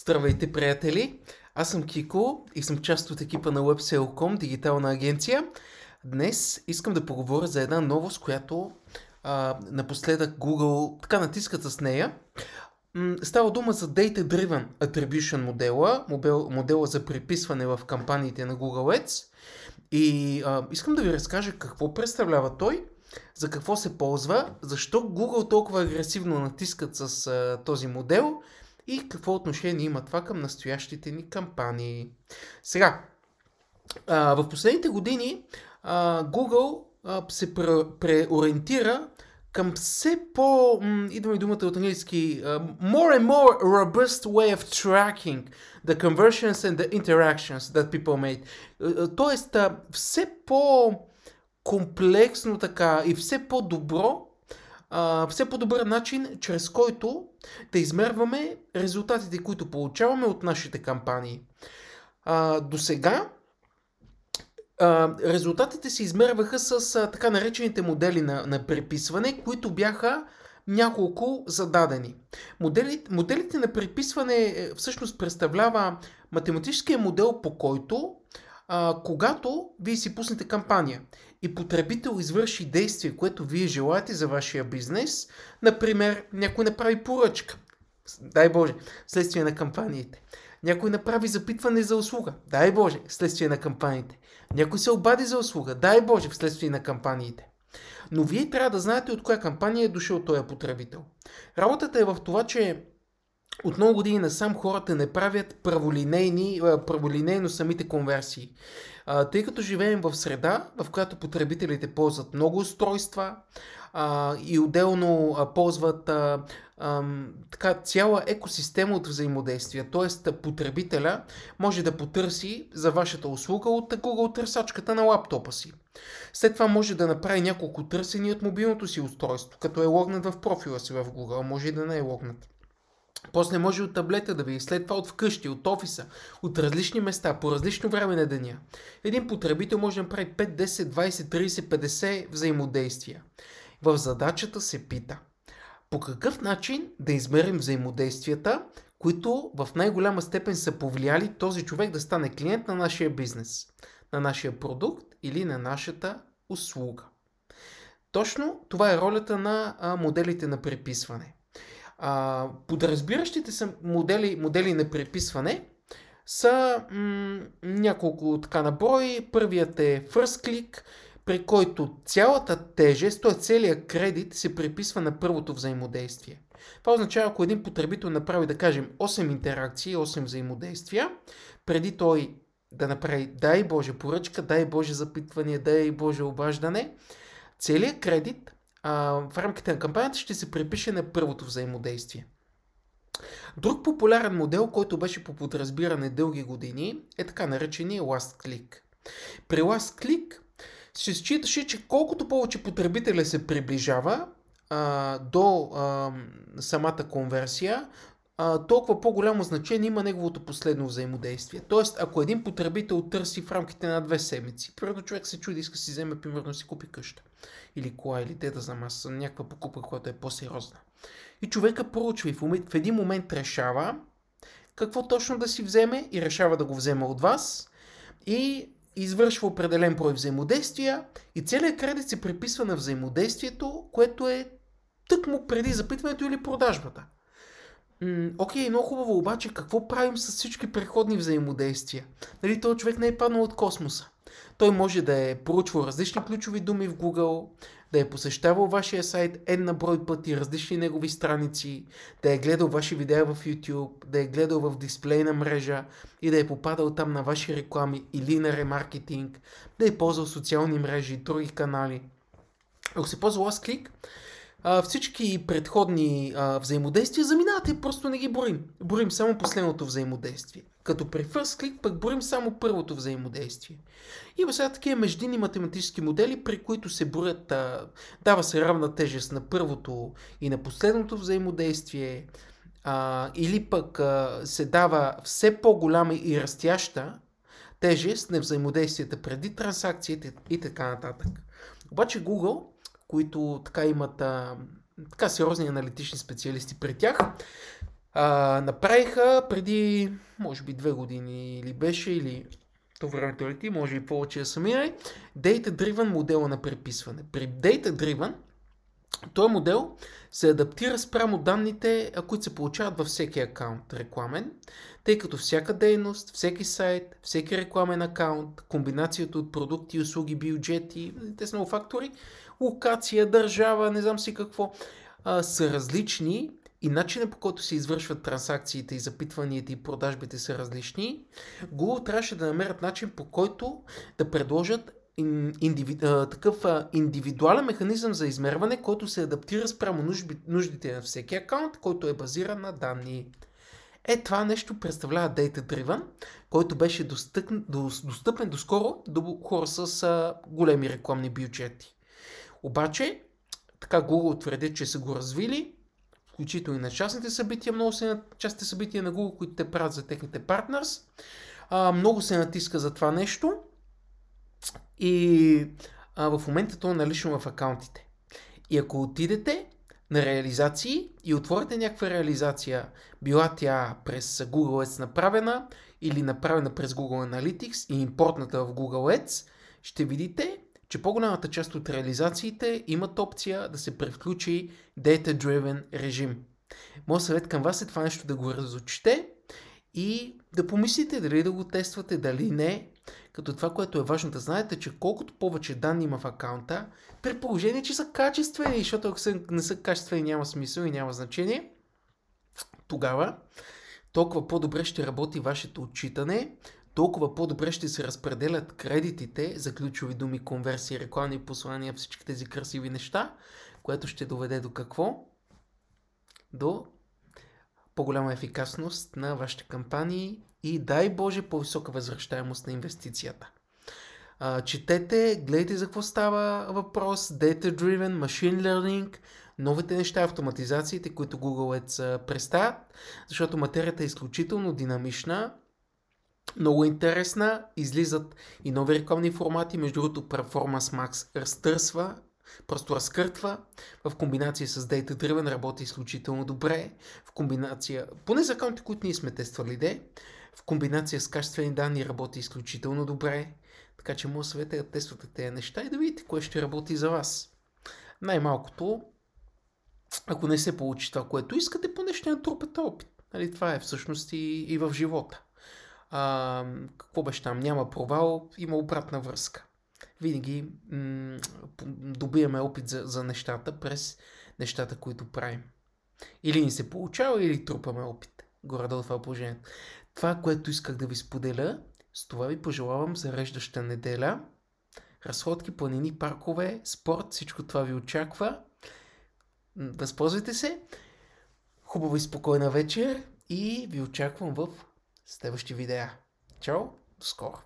Здравейте, приятели! Аз съм Кико и съм част от екипа на WebSale.com, дигитална агенция. Днес искам да поговоря за една новост, която а, напоследък Google така натискат с нея. Става дума за Data Driven Attribution модела, модел, модела за приписване в кампаниите на Google Ads. И а, искам да ви разкажа какво представлява той, за какво се ползва, защо Google толкова агресивно натискат с а, този модел – и какво отношение има това към настоящите ни кампании. Сега, а, в последните години а, Google а, се преориентира към все по, идва ми думата от английски, uh, more and more robust way of tracking the conversions and the interactions that people made. Uh, тоест, uh, все по комплексно така и все по-добро а, все по-добър начин, чрез който да измерваме резултатите, които получаваме от нашите кампании. А, до сега а, резултатите се измерваха с а, така наречените модели на, на преписване, които бяха няколко зададени. Моделите, моделите на преписване е, всъщност представлява математическия модел, по който а, когато вие си пуснете кампания и потребител извърши действие, което вие желаете за вашия бизнес, например, някой направи поръчка, дай Боже, следствие на кампаниите. Някой направи запитване за услуга, дай Боже, следствие на кампаниите. Някой се обади за услуга, дай Боже, вследствие на кампаниите. Но вие трябва да знаете от коя кампания е дошъл този потребител. Работата е в това, че от много години насам хората не правят праволинейни, праволинейно самите конверсии. тъй като живеем в среда, в която потребителите ползват много устройства а, и отделно а, ползват а, а, така, цяла екосистема от взаимодействия. Т.е. потребителя може да потърси за вашата услуга от Google търсачката на лаптопа си. След това може да направи няколко търсения от мобилното си устройство, като е логнат в профила си в Google, може и да не е логнат. После може от таблета да ви след това от вкъщи, от офиса, от различни места, по различно време на деня. Един потребител може да прави 5, 10, 20, 30, 50 взаимодействия. В задачата се пита по какъв начин да измерим взаимодействията, които в най-голяма степен са повлияли този човек да стане клиент на нашия бизнес, на нашия продукт или на нашата услуга. Точно това е ролята на моделите на приписване. А, подразбиращите се модели, модели на преписване са м- няколко така наброи. Първият е First Click, при който цялата тежест, т.е. целият кредит се приписва на първото взаимодействие. Това означава, ако един потребител направи, да кажем, 8 интеракции, 8 взаимодействия, преди той да направи, дай Боже, поръчка, дай Боже, запитване, дай Боже, обаждане, целият кредит в рамките на кампанията ще се припише на първото взаимодействие. Друг популярен модел, който беше по подразбиране дълги години, е така наречения Last Click. При Last Click се считаше, че колкото повече потребителя се приближава а, до а, самата конверсия, толкова по-голямо значение има неговото последно взаимодействие. Тоест, ако един потребител търси в рамките на две седмици, примерно човек се чуди, иска си вземе, примерно си купи къща или кола, или те да знам, някаква покупка, която е по-сериозна. И човека проучва и в, един момент решава какво точно да си вземе и решава да го вземе от вас и извършва определен брой взаимодействия и целият кредит се приписва на взаимодействието, което е тъкмо преди запитването или продажбата. Окей, окей, много хубаво, обаче какво правим с всички преходни взаимодействия? Нали, този човек не е паднал от космоса. Той може да е проучвал различни ключови думи в Google, да е посещавал вашия сайт една брой пъти, различни негови страници, да е гледал ваши видеа в YouTube, да е гледал в дисплейна мрежа и да е попадал там на ваши реклами или на ремаркетинг, да е ползвал социални мрежи и други канали. Ако се ползва Click, а, всички предходни а, взаимодействия заминават и просто не ги борим. Борим само последното взаимодействие. Като при first click пък борим само първото взаимодействие. Има сега такива междинни математически модели, при които се борят, а, дава се равна тежест на първото и на последното взаимодействие, а, или пък а, се дава все по-голяма и растяща тежест на взаимодействията преди транзакцията и така нататък. Обаче Google които така имат а, така сериозни аналитични специалисти при тях, а, направиха преди, може би, две години или беше, или то времето лети, може и повече да са минали, Data Driven модела на преписване. При Data Driven този модел се адаптира спрямо данните, които се получават във всеки акаунт рекламен, тъй като всяка дейност, всеки сайт, всеки рекламен акаунт, комбинацията от продукти, услуги, бюджети, те са много фактори, локация, държава, не знам си какво, а, са различни и начинът по който се извършват транзакциите и запитванията и продажбите са различни, Google трябваше да намерят начин по който да предложат индиви, а, такъв а, индивидуален механизъм за измерване, който се адаптира спрямо нужби, нуждите на всеки акаунт, който е базиран на данни. Е, това нещо представлява Data Driven, който беше достъпен, достъпен доскоро до хора с а, големи рекламни бюджети. Обаче, така Google твърди, че са го развили, включително и на частните събития, много се на частните събития на Google, които те правят за техните партнерс. А, много се натиска за това нещо и а, в момента то е налично в акаунтите. И ако отидете на реализации и отворите някаква реализация, била тя през Google Ads направена или направена през Google Analytics и импортната в Google Ads, ще видите, че по-голямата част от реализациите имат опция да се превключи Data Driven режим. Моят съвет към вас е това нещо да го разочете и да помислите дали да го тествате, дали не. Като това, което е важно да знаете, че колкото повече данни има в акаунта, при положение, че са качествени, защото ако не са качествени, няма смисъл и няма значение, тогава толкова по-добре ще работи вашето отчитане, толкова по-добре ще се разпределят кредитите за ключови думи, конверсии, рекламни послания, всички тези красиви неща, което ще доведе до какво? До по-голяма ефикасност на вашите кампании и дай Боже по-висока възвръщаемост на инвестицията. А, четете, гледайте за какво става въпрос, Data Driven, Machine Learning, новите неща, автоматизациите, които Google Ads представят, защото материята е изключително динамична, много интересна, излизат и нови рекламни формати, между другото Performance Max разтърсва Просто разкъртва. В комбинация с Data Driven работи изключително добре. В комбинация, поне за които ние сме тествали, де, в комбинация с качествени данни работи изключително добре. Така че моят съвет е да тествате тези неща и да видите кое ще работи за вас. Най-малкото, ако не се получи това, което искате, поне ще натрупате опит. Нали, това е всъщност и, и в живота. А, какво беше там? Няма провал, има обратна връзка винаги м- добиваме опит за, за нещата през нещата, които правим. Или ни се получава, или трупаме опит. Горе-долу това е положението. Това, което исках да ви споделя, с това ви пожелавам зареждаща неделя. Разходки, планини, паркове, спорт, всичко това ви очаква. Възползвайте се. Хубава и спокойна вечер и ви очаквам в следващи видеа. Чао, скоро!